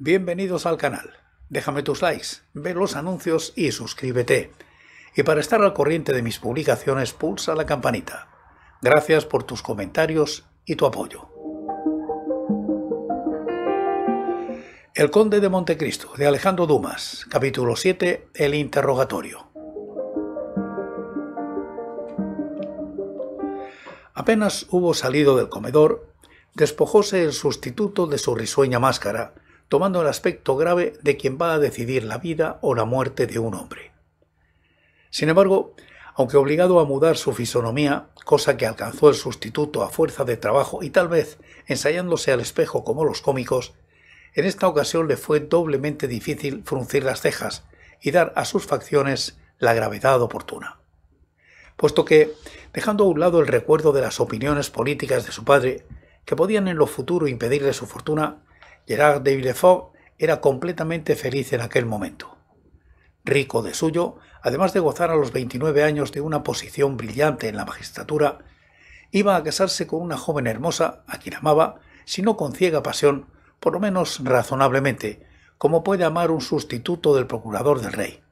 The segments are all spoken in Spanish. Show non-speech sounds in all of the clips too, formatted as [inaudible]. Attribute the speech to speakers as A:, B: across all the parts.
A: Bienvenidos al canal. Déjame tus likes, ve los anuncios y suscríbete. Y para estar al corriente de mis publicaciones, pulsa la campanita. Gracias por tus comentarios y tu apoyo. El Conde de Montecristo, de Alejandro Dumas, capítulo 7, El interrogatorio. Apenas hubo salido del comedor, despojóse el sustituto de su risueña máscara, tomando el aspecto grave de quien va a decidir la vida o la muerte de un hombre. Sin embargo, aunque obligado a mudar su fisonomía, cosa que alcanzó el sustituto a fuerza de trabajo y tal vez ensayándose al espejo como los cómicos, en esta ocasión le fue doblemente difícil fruncir las cejas y dar a sus facciones la gravedad oportuna. Puesto que, dejando a un lado el recuerdo de las opiniones políticas de su padre, que podían en lo futuro impedirle su fortuna, Gerard de Villefort era completamente feliz en aquel momento. Rico de suyo, además de gozar a los 29 años de una posición brillante en la magistratura, iba a casarse con una joven hermosa a quien amaba, si no con ciega pasión, por lo menos razonablemente, como puede amar un sustituto del procurador del rey.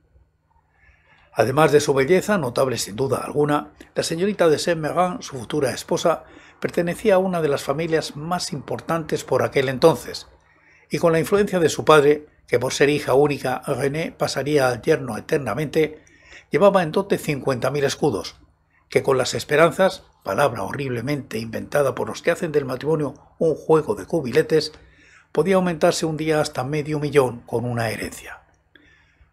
A: Además de su belleza, notable sin duda alguna, la señorita de saint merin su futura esposa, pertenecía a una de las familias más importantes por aquel entonces, y con la influencia de su padre, que por ser hija única René pasaría al yerno eternamente, llevaba en dote 50.000 escudos, que con las esperanzas, palabra horriblemente inventada por los que hacen del matrimonio un juego de cubiletes, podía aumentarse un día hasta medio millón con una herencia.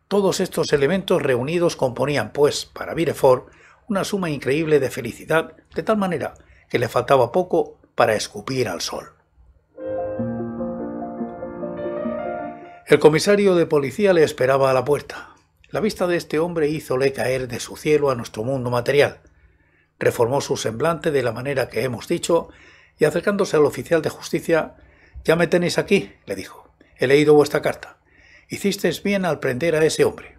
A: Todos estos elementos reunidos componían, pues, para Virefort, una suma increíble de felicidad, de tal manera que le faltaba poco para escupir al sol. El comisario de policía le esperaba a la puerta. La vista de este hombre hízole caer de su cielo a nuestro mundo material. Reformó su semblante de la manera que hemos dicho y acercándose al oficial de justicia, Ya me tenéis aquí, le dijo. He leído vuestra carta. Hicisteis bien al prender a ese hombre.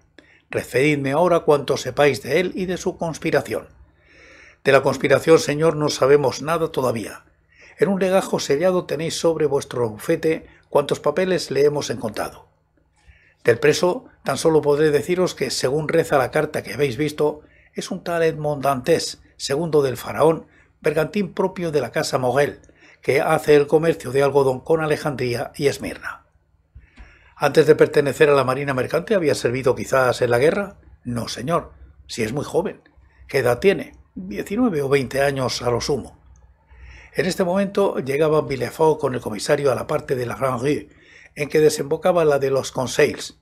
A: Referidme ahora cuanto sepáis de él y de su conspiración. De la conspiración, señor, no sabemos nada todavía. En un legajo sellado tenéis sobre vuestro bufete cuántos papeles le hemos encontrado. Del preso tan solo podré deciros que, según reza la carta que habéis visto, es un tal Edmond Dantes, segundo del faraón, bergantín propio de la casa Mogel, que hace el comercio de algodón con Alejandría y Esmirna. Antes de pertenecer a la Marina Mercante había servido quizás en la guerra? No, señor, si es muy joven. ¿Qué edad tiene? 19 o 20 años a lo sumo. En este momento llegaba Villefort con el comisario a la parte de la Grand Rue, en que desembocaba la de los Conseils.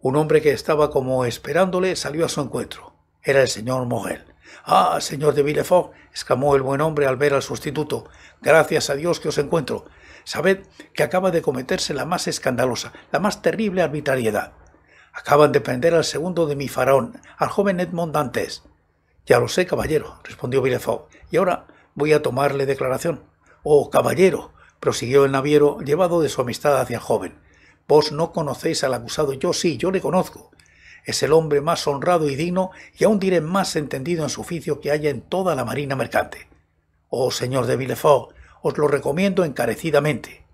A: Un hombre que estaba como esperándole salió a su encuentro. Era el señor Morel. Ah, señor de Villefort, exclamó el buen hombre al ver al sustituto. Gracias a Dios que os encuentro. Sabed que acaba de cometerse la más escandalosa, la más terrible arbitrariedad. Acaban de prender al segundo de mi faraón, al joven Edmond Dantes. Ya lo sé, caballero, respondió Villefort. Y ahora voy a tomarle declaración. Oh, caballero, prosiguió el naviero, llevado de su amistad hacia el joven. Vos no conocéis al acusado, yo sí, yo le conozco. Es el hombre más honrado y digno, y aún diré más entendido en su oficio que haya en toda la marina mercante. Oh, señor de Villefort, os lo recomiendo encarecidamente.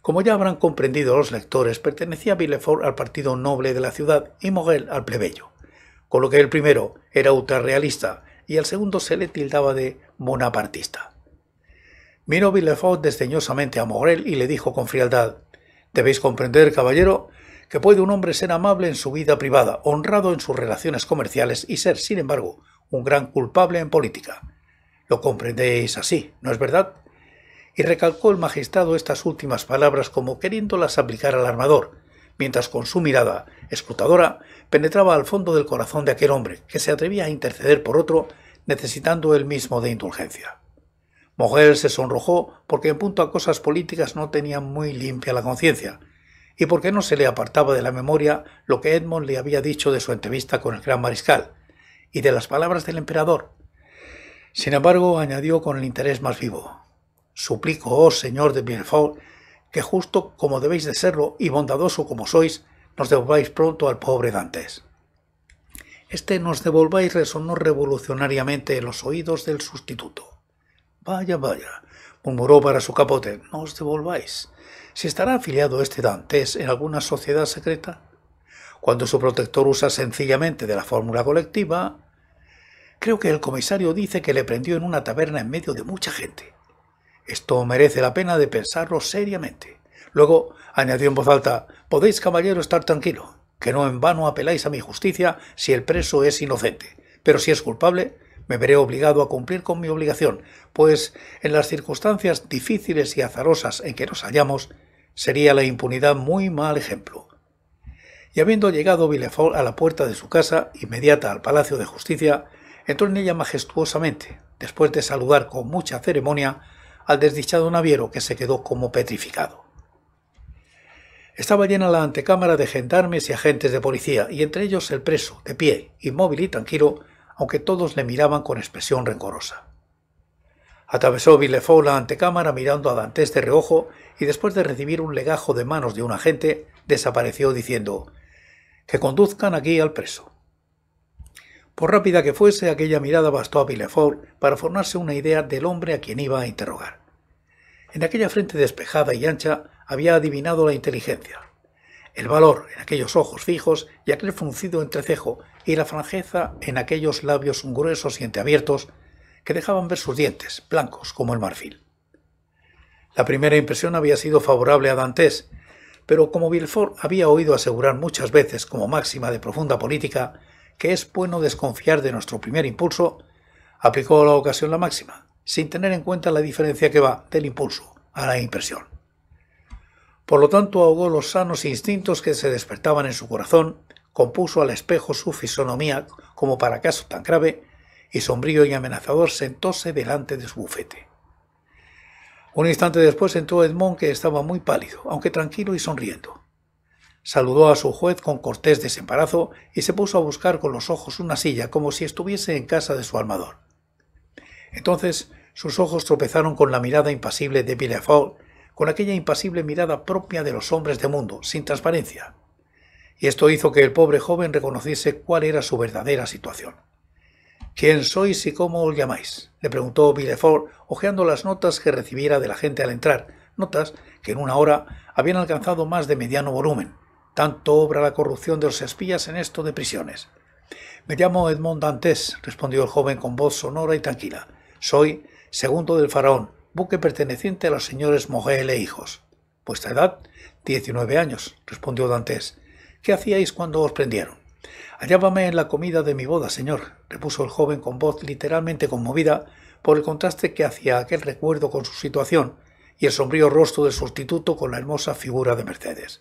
A: Como ya habrán comprendido los lectores, pertenecía Villefort al partido noble de la ciudad y Moguel al plebeyo, con lo que el primero era ultrarrealista y al segundo se le tildaba de bonapartista. Miró Villefort desdeñosamente a Morel y le dijo con frialdad, Debéis comprender, caballero, que puede un hombre ser amable en su vida privada, honrado en sus relaciones comerciales y ser, sin embargo, un gran culpable en política. Lo comprendéis así, ¿no es verdad? Y recalcó el magistrado estas últimas palabras como queriéndolas aplicar al armador, mientras con su mirada escrutadora penetraba al fondo del corazón de aquel hombre que se atrevía a interceder por otro, necesitando él mismo de indulgencia. mujer se sonrojó porque en punto a cosas políticas no tenía muy limpia la conciencia, y porque no se le apartaba de la memoria lo que Edmond le había dicho de su entrevista con el gran mariscal, y de las palabras del emperador. Sin embargo, añadió con el interés más vivo, Suplico, oh señor de Villefort, que justo como debéis de serlo y bondadoso como sois, nos devolváis pronto al pobre Dantes. Este nos devolváis resonó revolucionariamente en los oídos del sustituto. Vaya, vaya, murmuró para su capote, nos devolváis. Si estará afiliado este Dantes en alguna sociedad secreta, cuando su protector usa sencillamente de la fórmula colectiva, creo que el comisario dice que le prendió en una taberna en medio de mucha gente. Esto merece la pena de pensarlo seriamente. Luego añadió en voz alta, podéis, caballero, estar tranquilo, que no en vano apeláis a mi justicia si el preso es inocente, pero si es culpable, me veré obligado a cumplir con mi obligación, pues en las circunstancias difíciles y azarosas en que nos hallamos, sería la impunidad muy mal ejemplo. Y habiendo llegado Villefort a la puerta de su casa, inmediata al Palacio de Justicia, entró en ella majestuosamente, después de saludar con mucha ceremonia al desdichado naviero que se quedó como petrificado. Estaba llena la antecámara de gendarmes y agentes de policía, y entre ellos el preso, de pie, inmóvil y tranquilo, aunque todos le miraban con expresión rencorosa. Atravesó Villefort la antecámara mirando a Dantes de reojo y después de recibir un legajo de manos de un agente, desapareció diciendo que conduzcan aquí al preso. Por rápida que fuese, aquella mirada bastó a Villefort para formarse una idea del hombre a quien iba a interrogar. En aquella frente despejada y ancha había adivinado la inteligencia, el valor en aquellos ojos fijos y aquel fruncido entrecejo y la franjeza en aquellos labios gruesos y entreabiertos que dejaban ver sus dientes, blancos como el marfil. La primera impresión había sido favorable a Dantes, pero como Villefort había oído asegurar muchas veces como máxima de profunda política, que es bueno desconfiar de nuestro primer impulso, aplicó a la ocasión la máxima, sin tener en cuenta la diferencia que va del impulso a la impresión. Por lo tanto, ahogó los sanos instintos que se despertaban en su corazón, compuso al espejo su fisonomía como para caso tan grave, y sombrío y amenazador sentóse delante de su bufete. Un instante después entró Edmond, que estaba muy pálido, aunque tranquilo y sonriendo. Saludó a su juez con cortés desembarazo y se puso a buscar con los ojos una silla como si estuviese en casa de su armador. Entonces sus ojos tropezaron con la mirada impasible de Villefort, con aquella impasible mirada propia de los hombres de mundo, sin transparencia. Y esto hizo que el pobre joven reconociese cuál era su verdadera situación. ¿Quién sois y cómo os llamáis? le preguntó Villefort, hojeando las notas que recibiera de la gente al entrar, notas que en una hora habían alcanzado más de mediano volumen. Tanto obra la corrupción de los espías en esto de prisiones. Me llamo Edmond Dantes, respondió el joven con voz sonora y tranquila. Soy segundo del faraón, buque perteneciente a los señores Mogel e hijos. Vuestra edad, «Diecinueve años, respondió Dantes. ¿Qué hacíais cuando os prendieron? Hallábame en la comida de mi boda, señor, repuso el joven con voz literalmente conmovida por el contraste que hacía aquel recuerdo con su situación y el sombrío rostro del sustituto con la hermosa figura de Mercedes.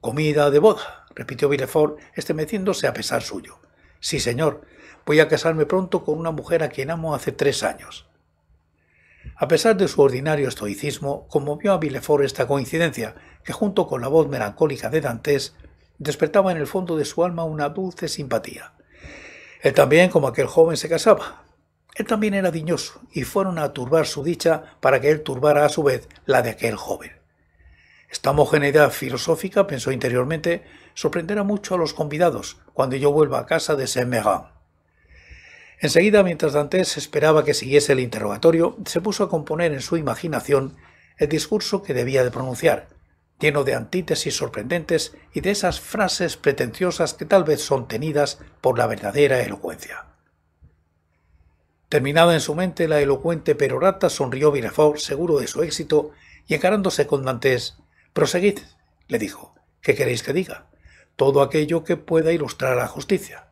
A: Comida de boda, repitió Villefort, estremeciéndose a pesar suyo. Sí, señor, voy a casarme pronto con una mujer a quien amo hace tres años. A pesar de su ordinario estoicismo, conmovió a Villefort esta coincidencia, que junto con la voz melancólica de Dantes despertaba en el fondo de su alma una dulce simpatía. Él también, como aquel joven, se casaba. Él también era diñoso, y fueron a turbar su dicha para que él turbara a su vez la de aquel joven. Esta homogeneidad filosófica, pensó interiormente, sorprenderá mucho a los convidados cuando yo vuelva a casa de Saint-Méran. Enseguida, mientras Dantes esperaba que siguiese el interrogatorio, se puso a componer en su imaginación el discurso que debía de pronunciar, lleno de antítesis sorprendentes y de esas frases pretenciosas que tal vez son tenidas por la verdadera elocuencia. Terminada en su mente la elocuente perorata, sonrió Villefort, seguro de su éxito, y encarándose con Dantes, Proseguid, le dijo, ¿qué queréis que diga? Todo aquello que pueda ilustrar la justicia.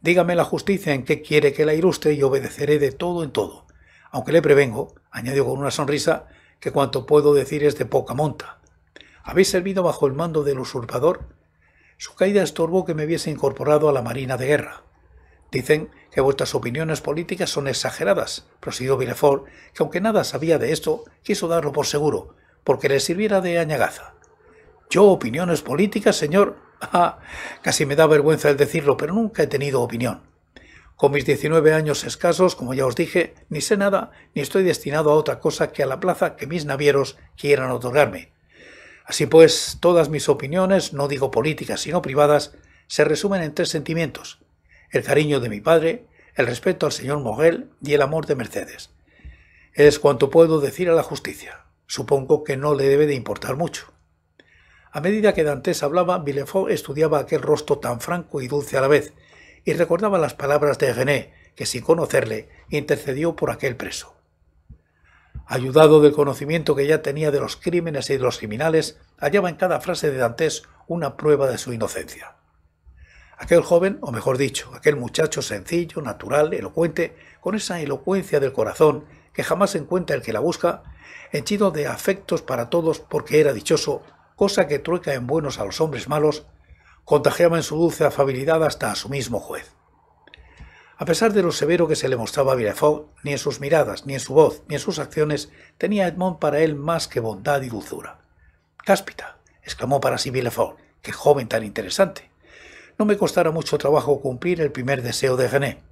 A: Dígame la justicia en qué quiere que la ilustre y obedeceré de todo en todo. Aunque le prevengo, añadió con una sonrisa, que cuanto puedo decir es de poca monta. Habéis servido bajo el mando del usurpador. Su caída estorbó que me hubiese incorporado a la Marina de Guerra. Dicen que vuestras opiniones políticas son exageradas, prosiguió Villefort, que aunque nada sabía de esto, quiso darlo por seguro, porque le sirviera de añagaza. Yo opiniones políticas, señor. [laughs] Ah, casi me da vergüenza el decirlo, pero nunca he tenido opinión. Con mis 19 años escasos, como ya os dije, ni sé nada, ni estoy destinado a otra cosa que a la plaza que mis navieros quieran otorgarme. Así pues, todas mis opiniones, no digo políticas, sino privadas, se resumen en tres sentimientos. El cariño de mi padre, el respeto al señor Moguel y el amor de Mercedes. Es cuanto puedo decir a la justicia. Supongo que no le debe de importar mucho. A medida que Dantes hablaba, Villefort estudiaba aquel rostro tan franco y dulce a la vez, y recordaba las palabras de René, que sin conocerle intercedió por aquel preso. Ayudado del conocimiento que ya tenía de los crímenes y de los criminales, hallaba en cada frase de Dantes una prueba de su inocencia. Aquel joven, o mejor dicho, aquel muchacho sencillo, natural, elocuente, con esa elocuencia del corazón que jamás encuentra el que la busca, henchido de afectos para todos porque era dichoso, cosa que trueca en buenos a los hombres malos, contagiaba en su dulce afabilidad hasta a su mismo juez. A pesar de lo severo que se le mostraba a Villefort, ni en sus miradas, ni en su voz, ni en sus acciones, tenía Edmond para él más que bondad y dulzura. Cáspita, exclamó para sí Villefort, qué joven tan interesante. No me costará mucho trabajo cumplir el primer deseo de Gené,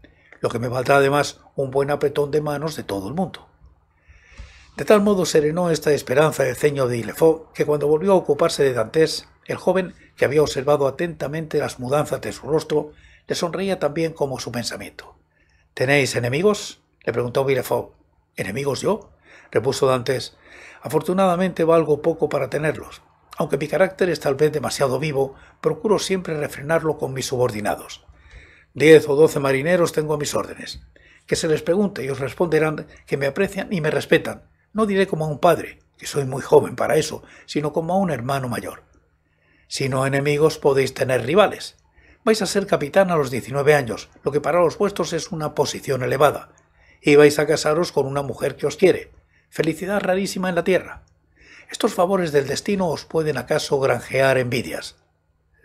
A: lo que me valdrá además un buen apretón de manos de todo el mundo. De tal modo serenó esta esperanza el ceño de Ilefó que cuando volvió a ocuparse de Dantes, el joven, que había observado atentamente las mudanzas de su rostro, le sonreía también como su pensamiento. ¿Tenéis enemigos? le preguntó Villefort. ¿Enemigos yo? repuso Dantes. Afortunadamente valgo poco para tenerlos. Aunque mi carácter es tal vez demasiado vivo, procuro siempre refrenarlo con mis subordinados. Diez o doce marineros tengo a mis órdenes. Que se les pregunte y os responderán que me aprecian y me respetan, no diré como a un padre, que soy muy joven para eso, sino como a un hermano mayor. Si no enemigos podéis tener rivales. Vais a ser capitán a los 19 años, lo que para los vuestros es una posición elevada, y vais a casaros con una mujer que os quiere. Felicidad rarísima en la tierra. Estos favores del destino os pueden acaso granjear envidias.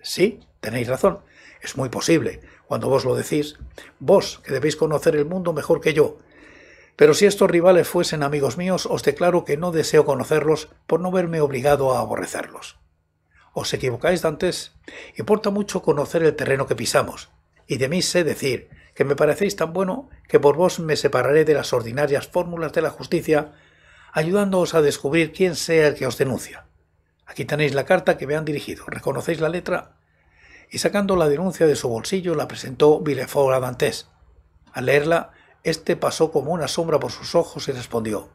A: Sí, tenéis razón. Es muy posible. Cuando vos lo decís, vos que debéis conocer el mundo mejor que yo, pero si estos rivales fuesen amigos míos, os declaro que no deseo conocerlos por no verme obligado a aborrecerlos. Os equivocáis, Dantes. Importa mucho conocer el terreno que pisamos, y de mí sé decir que me parecéis tan bueno que por vos me separaré de las ordinarias fórmulas de la justicia, ayudándoos a descubrir quién sea el que os denuncia. Aquí tenéis la carta que me han dirigido. ¿Reconocéis la letra? Y sacando la denuncia de su bolsillo la presentó Villefort a Dantes. Al leerla, este pasó como una sombra por sus ojos y respondió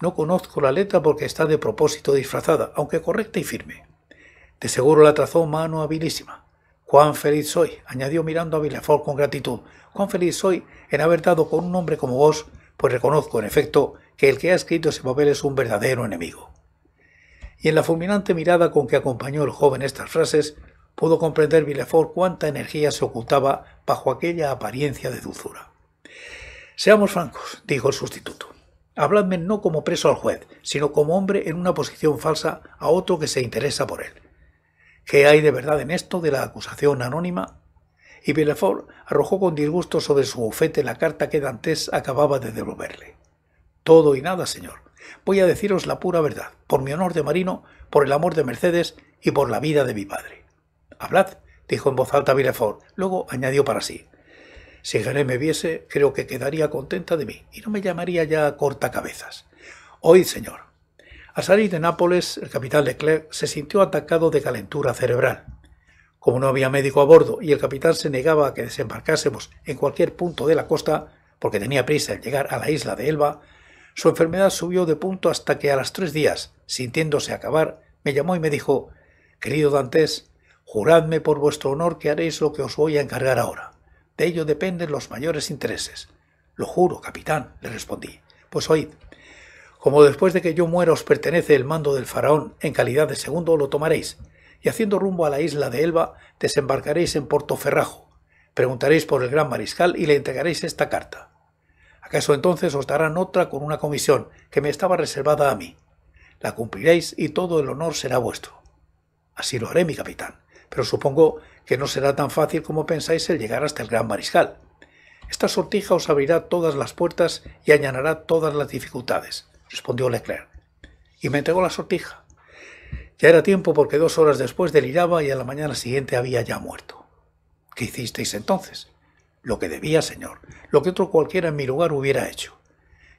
A: No conozco la letra porque está de propósito disfrazada, aunque correcta y firme. De seguro la trazó mano habilísima. Cuán feliz soy, añadió mirando a Villefort con gratitud, cuán feliz soy en haber dado con un hombre como vos, pues reconozco, en efecto, que el que ha escrito ese papel es un verdadero enemigo. Y en la fulminante mirada con que acompañó el joven estas frases, pudo comprender Villefort cuánta energía se ocultaba bajo aquella apariencia de dulzura. Seamos francos, dijo el sustituto. Habladme no como preso al juez, sino como hombre en una posición falsa a otro que se interesa por él. ¿Qué hay de verdad en esto de la acusación anónima? Y Villefort arrojó con disgusto sobre su bufete la carta que Dantes acababa de devolverle. Todo y nada, señor. Voy a deciros la pura verdad, por mi honor de marino, por el amor de Mercedes y por la vida de mi padre. Hablad, dijo en voz alta Villefort, luego añadió para sí. Si Jerez me viese, creo que quedaría contenta de mí y no me llamaría ya cortacabezas. Oíd, señor. Al salir de Nápoles, el capitán Leclerc se sintió atacado de calentura cerebral. Como no había médico a bordo y el capitán se negaba a que desembarcásemos en cualquier punto de la costa, porque tenía prisa en llegar a la isla de Elba, su enfermedad subió de punto hasta que a las tres días, sintiéndose acabar, me llamó y me dijo Querido Dantes, juradme por vuestro honor que haréis lo que os voy a encargar ahora ello dependen los mayores intereses. Lo juro, capitán, le respondí. Pues oíd, como después de que yo muera os pertenece el mando del faraón en calidad de segundo, lo tomaréis, y haciendo rumbo a la isla de Elba, desembarcaréis en Portoferrajo. Preguntaréis por el gran mariscal y le entregaréis esta carta. ¿Acaso entonces os darán otra con una comisión que me estaba reservada a mí? La cumpliréis y todo el honor será vuestro. Así lo haré, mi capitán, pero supongo que no será tan fácil como pensáis el llegar hasta el Gran Mariscal. Esta sortija os abrirá todas las puertas y añanará todas las dificultades, respondió Leclerc. Y me entregó la sortija. Ya era tiempo porque dos horas después deliraba y a la mañana siguiente había ya muerto. ¿Qué hicisteis entonces? Lo que debía, señor, lo que otro cualquiera en mi lugar hubiera hecho.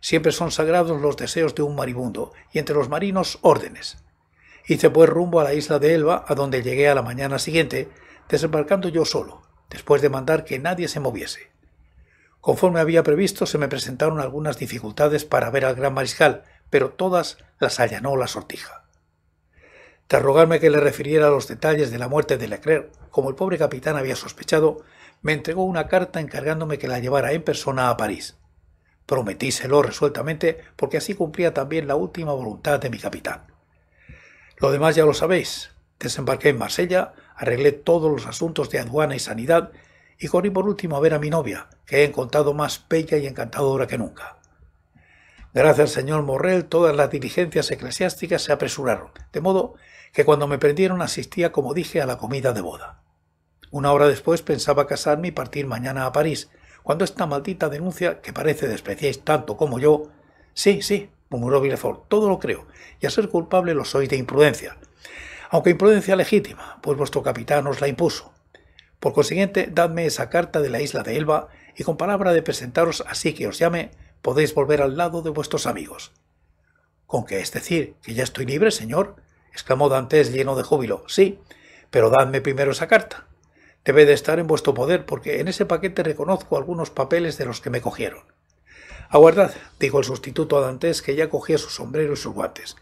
A: Siempre son sagrados los deseos de un maribundo, y entre los marinos órdenes. Hice pues rumbo a la isla de Elba, a donde llegué a la mañana siguiente, desembarcando yo solo, después de mandar que nadie se moviese. Conforme había previsto, se me presentaron algunas dificultades para ver al gran mariscal, pero todas las allanó la sortija. Tras rogarme que le refiriera los detalles de la muerte de Leclerc, como el pobre capitán había sospechado, me entregó una carta encargándome que la llevara en persona a París. Prometíselo resueltamente, porque así cumplía también la última voluntad de mi capitán. Lo demás ya lo sabéis. Desembarqué en Marsella, arreglé todos los asuntos de aduana y sanidad y corrí por último a ver a mi novia, que he encontrado más bella y encantadora que nunca. Gracias al señor Morrel, todas las diligencias eclesiásticas se apresuraron, de modo que cuando me prendieron asistía, como dije, a la comida de boda. Una hora después pensaba casarme y partir mañana a París, cuando esta maldita denuncia, que parece despreciáis tanto como yo... Sí, sí, murmuró Villefort, todo lo creo, y a ser culpable lo soy de imprudencia, aunque imprudencia legítima, pues vuestro capitán os la impuso. Por consiguiente, dadme esa carta de la isla de Elba y con palabra de presentaros así que os llame, podéis volver al lado de vuestros amigos. ¿Con qué es decir que ya estoy libre, señor? exclamó Dantes lleno de júbilo. Sí, pero dadme primero esa carta. Debe de estar en vuestro poder porque en ese paquete reconozco algunos papeles de los que me cogieron. Aguardad, dijo el sustituto a Dantes, que ya cogía su sombrero y sus guantes.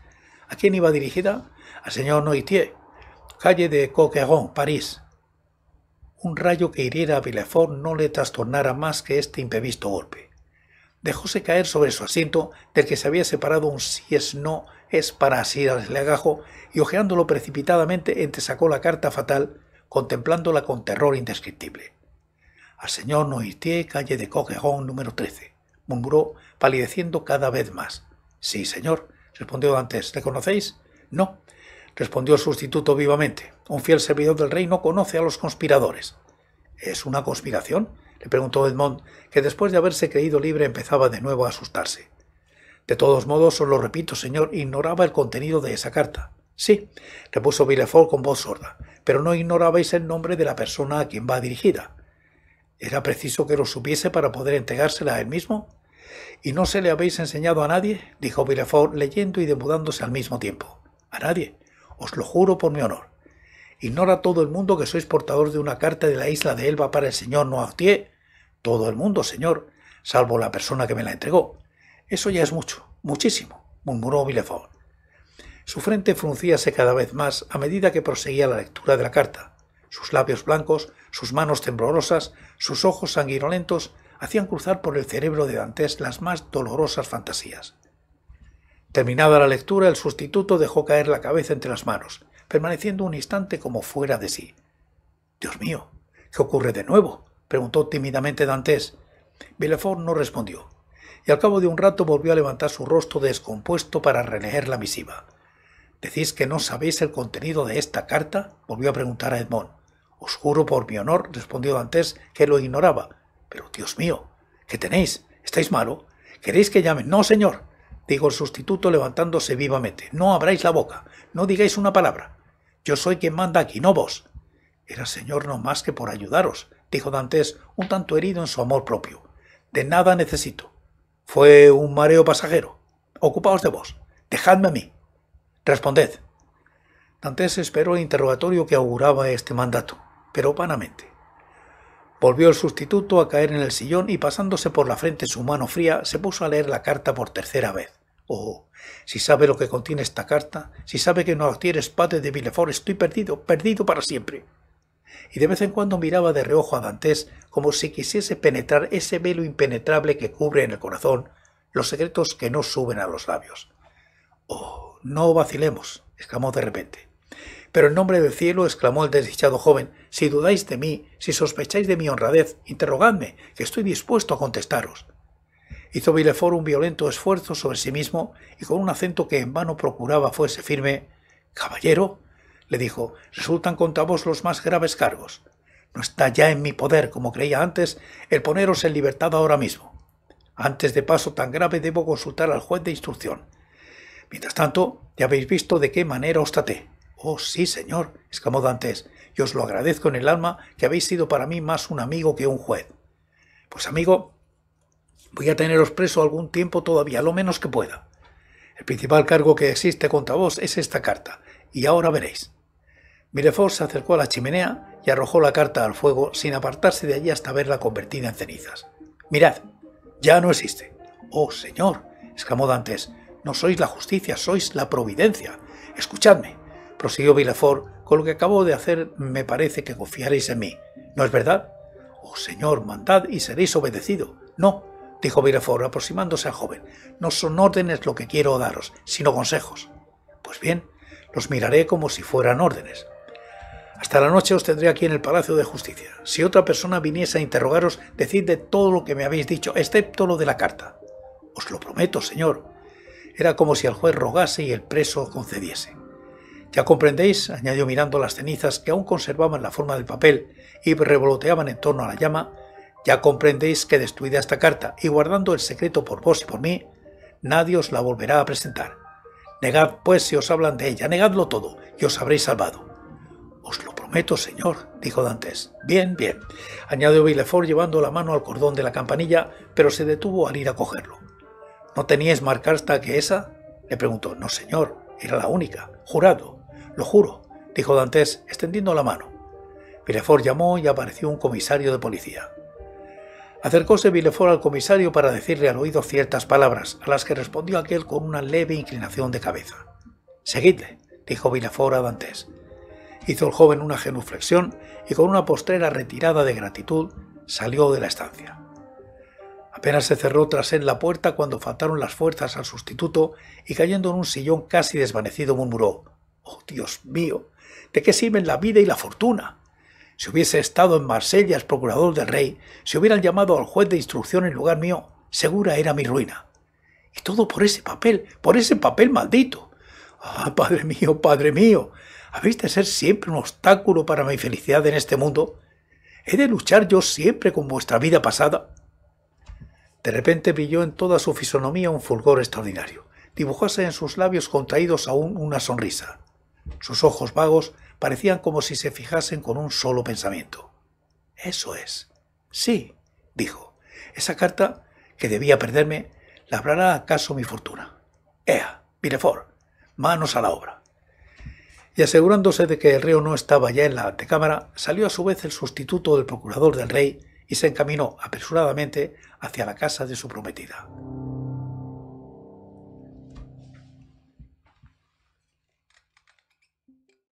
A: ¿A quién iba dirigida? Al señor Noitier, calle de Coqueron, París. Un rayo que hiriera a Villefort no le trastornara más que este imprevisto golpe. Dejóse caer sobre su asiento, del que se había separado un si es no es para así al legajo, y ojeándolo precipitadamente entresacó la carta fatal, contemplándola con terror indescriptible. Al señor Noitier, calle de Coqueron, número 13, murmuró, palideciendo cada vez más. Sí, señor, Respondió Dantes, ¿le conocéis? No, respondió el sustituto vivamente. Un fiel servidor del rey no conoce a los conspiradores. ¿Es una conspiración? le preguntó Edmond, que después de haberse creído libre empezaba de nuevo a asustarse. De todos modos, os lo repito, señor, ignoraba el contenido de esa carta. Sí, repuso Villefort con voz sorda, pero no ignorabais el nombre de la persona a quien va dirigida. ¿Era preciso que lo supiese para poder entregársela a él mismo? ¿Y no se le habéis enseñado a nadie? dijo Villefort leyendo y demudándose al mismo tiempo. A nadie. Os lo juro por mi honor. Ignora todo el mundo que sois portador de una carta de la isla de Elba para el señor Noirtier. Todo el mundo, señor, salvo la persona que me la entregó. Eso ya es mucho, muchísimo, murmuró Villefort. Su frente fruncíase cada vez más a medida que proseguía la lectura de la carta. Sus labios blancos, sus manos temblorosas, sus ojos sanguinolentos hacían cruzar por el cerebro de Dantes las más dolorosas fantasías. Terminada la lectura, el sustituto dejó caer la cabeza entre las manos, permaneciendo un instante como fuera de sí. Dios mío, ¿qué ocurre de nuevo? preguntó tímidamente Dantes. Villefort no respondió, y al cabo de un rato volvió a levantar su rostro descompuesto para releer la misiva. ¿Decís que no sabéis el contenido de esta carta? volvió a preguntar a Edmond. Os juro por mi honor, respondió Dantes, que lo ignoraba, pero Dios mío, ¿qué tenéis? ¿Estáis malo? ¿Queréis que llame? No, señor, dijo el sustituto levantándose vivamente. No abráis la boca, no digáis una palabra. Yo soy quien manda aquí, no vos. Era señor no más que por ayudaros, dijo Dantes, un tanto herido en su amor propio. De nada necesito. Fue un mareo pasajero. Ocupaos de vos. Dejadme a mí. Responded. Dantes esperó el interrogatorio que auguraba este mandato, pero vanamente. Volvió el sustituto a caer en el sillón y pasándose por la frente su mano fría, se puso a leer la carta por tercera vez. Oh, si sabe lo que contiene esta carta, si sabe que no tienes padre de Villefort, estoy perdido, perdido para siempre. Y de vez en cuando miraba de reojo a Dantes como si quisiese penetrar ese velo impenetrable que cubre en el corazón los secretos que no suben a los labios. Oh, no vacilemos, exclamó de repente. Pero en nombre del cielo, exclamó el desdichado joven, si dudáis de mí, si sospecháis de mi honradez, interrogadme, que estoy dispuesto a contestaros. Hizo Villefort un violento esfuerzo sobre sí mismo y con un acento que en vano procuraba fuese firme. Caballero, le dijo, resultan contra vos los más graves cargos. No está ya en mi poder, como creía antes, el poneros en libertad ahora mismo. Antes de paso tan grave debo consultar al juez de instrucción. Mientras tanto, ya habéis visto de qué manera os traté. Oh, sí, señor, exclamó Dantes, y os lo agradezco en el alma que habéis sido para mí más un amigo que un juez. Pues amigo, voy a teneros preso algún tiempo todavía, lo menos que pueda. El principal cargo que existe contra vos es esta carta, y ahora veréis. Mirefort se acercó a la chimenea y arrojó la carta al fuego sin apartarse de allí hasta verla convertida en cenizas. Mirad, ya no existe. Oh, señor, exclamó Dantes, no sois la justicia, sois la providencia. Escuchadme prosiguió Vilafort, con lo que acabo de hacer me parece que confiaréis en mí. ¿No es verdad? Oh, señor, mandad y seréis obedecido. No, dijo Vilafort, aproximándose al joven. No son órdenes lo que quiero daros, sino consejos. Pues bien, los miraré como si fueran órdenes. Hasta la noche os tendré aquí en el Palacio de Justicia. Si otra persona viniese a interrogaros, decid de todo lo que me habéis dicho, excepto lo de la carta. Os lo prometo, señor. Era como si el juez rogase y el preso concediese. Ya comprendéis, añadió mirando las cenizas que aún conservaban la forma del papel y revoloteaban en torno a la llama, ya comprendéis que destruida esta carta y guardando el secreto por vos y por mí, nadie os la volverá a presentar. Negad, pues, si os hablan de ella, negadlo todo, y os habréis salvado. Os lo prometo, señor, dijo Dantes. Bien, bien, añadió Villefort llevando la mano al cordón de la campanilla, pero se detuvo al ir a cogerlo. ¿No teníais más carta que esa? le preguntó. No, señor, era la única. Jurado. Lo juro, dijo Dantes, extendiendo la mano. Villefort llamó y apareció un comisario de policía. Acercóse Villefort al comisario para decirle al oído ciertas palabras, a las que respondió aquel con una leve inclinación de cabeza. Seguidle, dijo Villefort a Dantes. Hizo el joven una genuflexión y con una postrera retirada de gratitud salió de la estancia. Apenas se cerró tras él la puerta cuando faltaron las fuerzas al sustituto y cayendo en un sillón casi desvanecido murmuró Oh, Dios mío, ¿de qué sirven la vida y la fortuna? Si hubiese estado en Marsella procurador del rey, si hubieran llamado al juez de instrucción en lugar mío, segura era mi ruina. Y todo por ese papel, por ese papel maldito. Ah, padre mío, padre mío, habéis de ser siempre un obstáculo para mi felicidad en este mundo. ¿He de luchar yo siempre con vuestra vida pasada? De repente brilló en toda su fisonomía un fulgor extraordinario. Dibujóse en sus labios contraídos aún una sonrisa. Sus ojos vagos parecían como si se fijasen con un solo pensamiento. Eso es. Sí, dijo. Esa carta que debía perderme labrará acaso mi fortuna. Ea, Virefort, manos a la obra. Y asegurándose de que el reo no estaba ya en la antecámara, salió a su vez el sustituto del procurador del rey y se encaminó apresuradamente hacia la casa de su prometida.